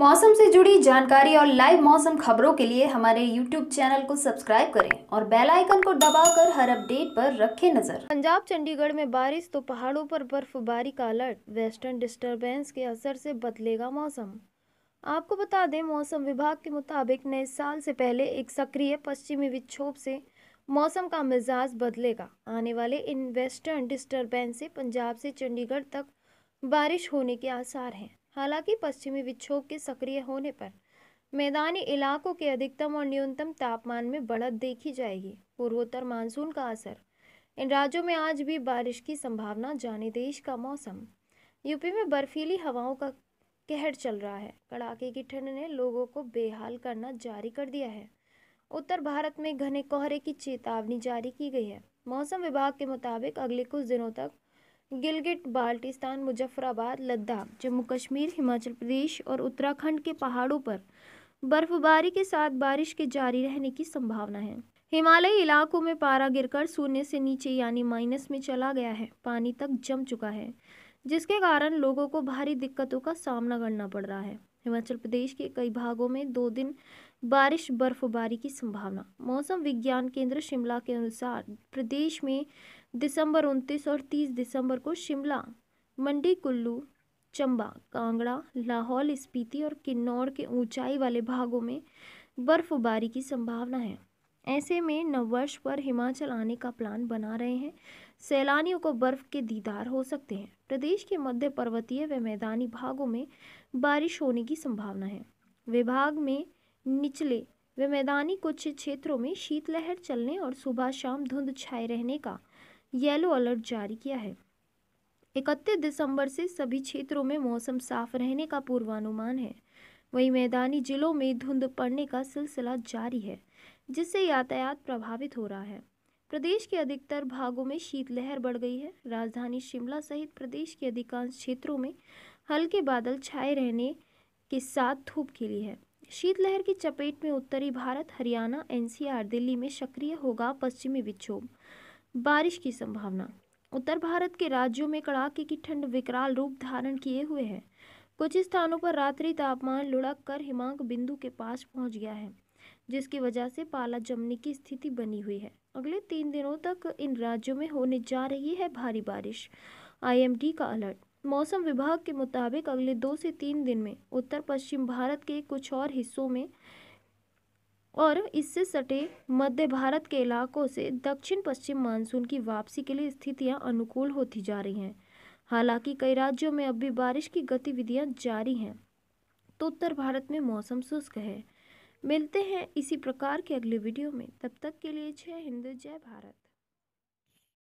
मौसम से जुड़ी जानकारी और लाइव मौसम खबरों के लिए हमारे YouTube चैनल को सब्सक्राइब करें और बेल आइकन को दबाकर हर अपडेट पर रखें नजर पंजाब चंडीगढ़ में बारिश तो पहाड़ों पर बर्फबारी का अलर्ट वेस्टर्न डिस्टरबेंस के असर से बदलेगा मौसम आपको बता दें मौसम विभाग के मुताबिक नए साल से पहले एक सक्रिय पश्चिमी विक्षोभ से मौसम का मिजाज बदलेगा आने वाले इन वेस्टर्न डिस्टर्बेंस से पंजाब से चंडीगढ़ तक बारिश होने के आसार हैं हालांकि पश्चिमी विक्षोभ के सक्रिय होने पर मैदानी इलाकों के अधिकतम और न्यूनतम तापमान में बढ़त देखी जाएगी पूर्वोत्तर मानसून का असर इन राज्यों में आज भी बारिश की संभावना जाने देश का मौसम यूपी में बर्फीली हवाओं का कहर चल रहा है कड़ाके की ठंड ने लोगों को बेहाल करना जारी कर दिया है उत्तर भारत में घने कोहरे की चेतावनी जारी की गई है मौसम विभाग के मुताबिक अगले कुछ दिनों तक गिलगिट बाल्टिस्तान मुजफ्फराबाद लद्दाख जम्मू कश्मीर हिमाचल प्रदेश और उत्तराखंड के पहाड़ों पर बर्फबारी के साथ बारिश के जारी रहने की संभावना है हिमालयी इलाकों में पारा गिरकर शून्य से नीचे यानी माइनस में चला गया है पानी तक जम चुका है जिसके कारण लोगों को भारी दिक्कतों का सामना करना पड़ रहा है हिमाचल प्रदेश के कई भागों में दो दिन बारिश बर्फबारी की संभावना मौसम विज्ञान केंद्र शिमला के अनुसार प्रदेश में दिसंबर उनतीस और तीस दिसंबर को शिमला मंडी कुल्लू चंबा कांगड़ा लाहौल स्पीति और किन्नौर के ऊंचाई वाले भागों में बर्फबारी की संभावना है ऐसे में नववर्ष पर हिमाचल आने का प्लान बना रहे हैं सैलानियों को बर्फ के दीदार हो सकते हैं प्रदेश के मध्य पर्वतीय व मैदानी भागों में बारिश होने की संभावना है विभाग में निचले व मैदानी कुछ क्षेत्रों में शीतलहर चलने और सुबह शाम धुंध छाए रहने का येलो अलर्ट जारी किया है इकतीस दिसंबर से सभी क्षेत्रों में मौसम साफ रहने का पूर्वानुमान है वहीं मैदानी जिलों में धुंध पड़ने का सिलसिला जारी है जिससे यातायात प्रभावित हो रहा है प्रदेश के अधिकतर भागों में शीतलहर बढ़ गई है राजधानी शिमला सहित प्रदेश के अधिकांश क्षेत्रों में हल्के बादल छाए रहने के साथ धूप खिली है शीतलहर की चपेट में उत्तरी भारत हरियाणा एनसीआर दिल्ली में सक्रिय होगा पश्चिमी विक्षोभ बारिश की संभावना उत्तर भारत के राज्यों में कड़ाके की ठंड विकराल रूप धारण किए हुए है कुछ स्थानों पर रात्रि तापमान लुढ़क कर हिमांक बिंदु के पास पहुंच गया है जिसकी वजह से पाला जमने की स्थिति बनी हुई है अगले तीन दिनों तक इन राज्यों में होने जा रही है भारी बारिश आईएमडी का अलर्ट मौसम विभाग के मुताबिक अगले दो से तीन दिन में उत्तर पश्चिम भारत के कुछ और हिस्सों में और इससे सटे मध्य भारत के इलाकों से दक्षिण पश्चिम मानसून की वापसी के लिए स्थितियां अनुकूल होती जा रही हैं हालांकि कई राज्यों में अब भी बारिश की गतिविधियां जारी हैं तो उत्तर भारत में मौसम शुष्क है मिलते हैं इसी प्रकार के अगले वीडियो में तब तक के लिए जय हिंद जय भारत